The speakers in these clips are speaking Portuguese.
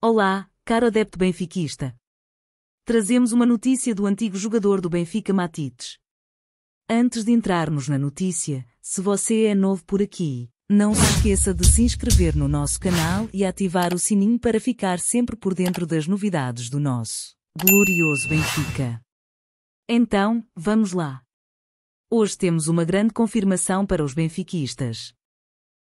Olá, caro adepto benfiquista. Trazemos uma notícia do antigo jogador do Benfica Matites. Antes de entrarmos na notícia, se você é novo por aqui, não se esqueça de se inscrever no nosso canal e ativar o sininho para ficar sempre por dentro das novidades do nosso glorioso Benfica. Então, vamos lá. Hoje temos uma grande confirmação para os benfiquistas.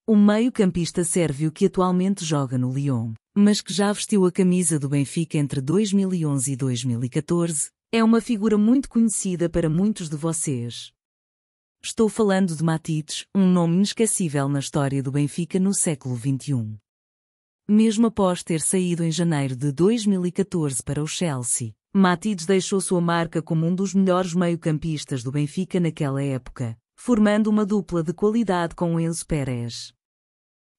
O meio-campista sérvio que atualmente joga no Lyon, mas que já vestiu a camisa do Benfica entre 2011 e 2014, é uma figura muito conhecida para muitos de vocês. Estou falando de Matites, um nome inesquecível na história do Benfica no século XXI. Mesmo após ter saído em janeiro de 2014 para o Chelsea, Matides deixou sua marca como um dos melhores meio-campistas do Benfica naquela época, formando uma dupla de qualidade com Enzo Pérez.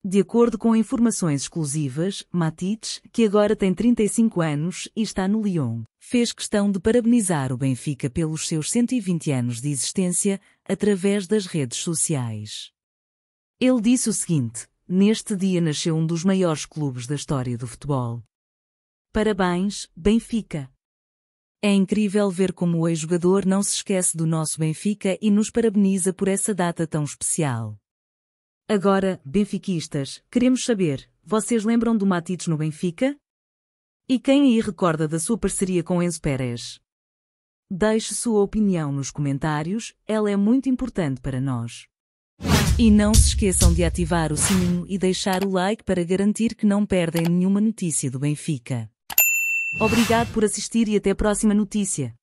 De acordo com informações exclusivas, Matites, que agora tem 35 anos e está no Lyon, fez questão de parabenizar o Benfica pelos seus 120 anos de existência através das redes sociais. Ele disse o seguinte: Neste dia nasceu um dos maiores clubes da história do futebol. Parabéns, Benfica! É incrível ver como o ex-jogador não se esquece do nosso Benfica e nos parabeniza por essa data tão especial. Agora, benfiquistas, queremos saber, vocês lembram do Matites no Benfica? E quem aí recorda da sua parceria com Enzo Pérez? Deixe sua opinião nos comentários, ela é muito importante para nós. E não se esqueçam de ativar o sininho e deixar o like para garantir que não perdem nenhuma notícia do Benfica. Obrigado por assistir e até a próxima notícia.